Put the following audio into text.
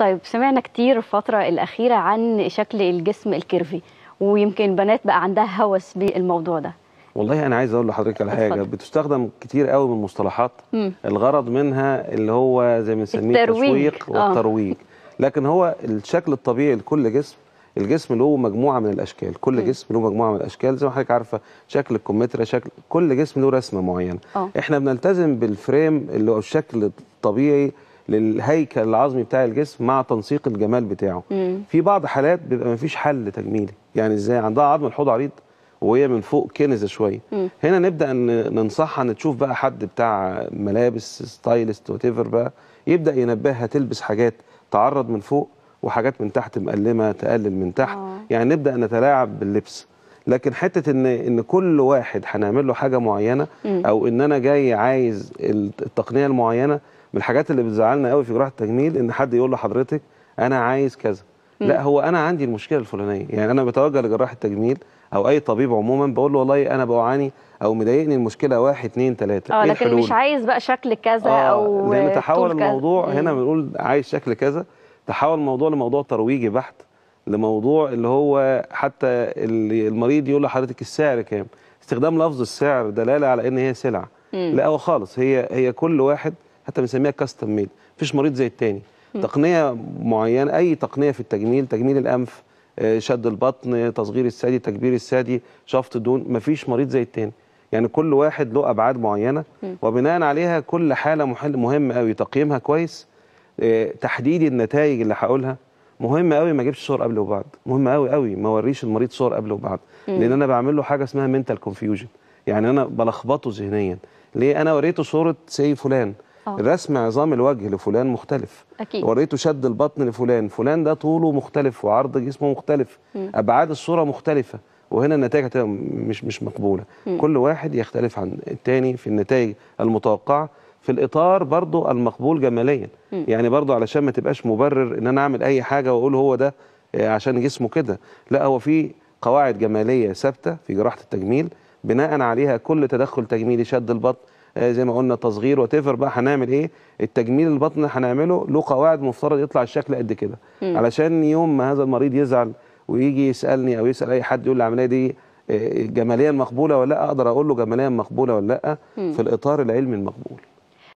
طيب سمعنا كتير الفترة الأخيرة عن شكل الجسم الكيرفي ويمكن بنات بقى عندها هوس بالموضوع ده والله انا عايز اقول لحضرتك على حاجه بتستخدم كتير قوي من المصطلحات مم. الغرض منها اللي هو زي ما بنسميه التسويق آه. والترويج آه. لكن هو الشكل الطبيعي لكل جسم الجسم له مجموعه من الاشكال كل م. جسم له مجموعه من الاشكال زي ما حضرتك عارفه شكل الكمترة شكل كل جسم له رسمه معينه آه. احنا بنلتزم بالفريم اللي هو الشكل الطبيعي للهيكل العظمي بتاع الجسم مع تنسيق الجمال بتاعه مم. في بعض حالات بيبقى ما فيش حل تجميلي يعني ازاي عندها عظم الحوض عريض وهي من فوق كنزه شويه هنا نبدا ننصحها ان تشوف بقى حد بتاع ملابس ستايلست وات بقى يبدا ينبهها تلبس حاجات تعرض من فوق وحاجات من تحت مقلمه تقلل من تحت أوه. يعني نبدا نتلاعب باللبس لكن حته ان ان كل واحد هنعمل له حاجه معينه مم. او ان انا جاي عايز التقنيه المعينه من الحاجات اللي بتزعلنا قوي في جراحه التجميل ان حد يقول لحضرتك انا عايز كذا لا هو انا عندي المشكله الفلانيه يعني انا بتوجه لجراح التجميل او اي طبيب عموما بقول له والله انا بعاني او مضايقني المشكله واحد اثنين ثلاثه اه إيه لكن الحلول؟ مش عايز بقى شكل كذا آه او لان تحول الموضوع كذا. هنا بنقول عايز شكل كذا تحول الموضوع لموضوع ترويجي بحت لموضوع اللي هو حتى اللي المريض يقول لحضرتك السعر كام استخدام لفظ السعر دلاله على ان هي سلعه لا هو خالص هي هي كل واحد حتى بنسميها كاستم ميد مفيش مريض زي التاني تقنيه معينه اي تقنيه في التجميل تجميل الانف آه، شد البطن تصغير الثدي تكبير الثدي شفط دون مفيش مريض زي التاني يعني كل واحد له ابعاد معينه وبناء عليها كل حاله مهم قوي تقييمها كويس آه، تحديد النتائج اللي هقولها مهم قوي ما اجيبش صور قبل وبعد مهم قوي قوي ما اوريش المريض صور قبل وبعد لان انا بعمل له حاجه اسمها منتال كونفيوجن يعني انا بلخبطه ذهنيا ليه انا وريته صوره سي فلان آه. رسم عظام الوجه لفلان مختلف أكيد. وريته شد البطن لفلان فلان ده طوله مختلف وعرض جسمه مختلف م. ابعاد الصوره مختلفه وهنا النتائج مش مش مقبوله م. كل واحد يختلف عن التاني في النتائج المتوقعه في الاطار برضو المقبول جماليا م. يعني برضو علشان ما تبقاش مبرر ان انا اعمل اي حاجه واقول هو ده آه، عشان جسمه كده لا هو في قواعد جماليه ثابته في جراحه التجميل بناء عليها كل تدخل تجميلي شد البطن آه، زي ما قلنا تصغير وتفر بقى هنعمل ايه التجميل البطن هنعمله له قواعد مفترض يطلع الشكل قد كده علشان يوم ما هذا المريض يزعل ويجي يسالني او يسال اي حد يقول العمليه دي آه، جماليا مقبوله ولا لا اقدر اقول له جماليا مقبوله ولا لا في الاطار العلمي المقبول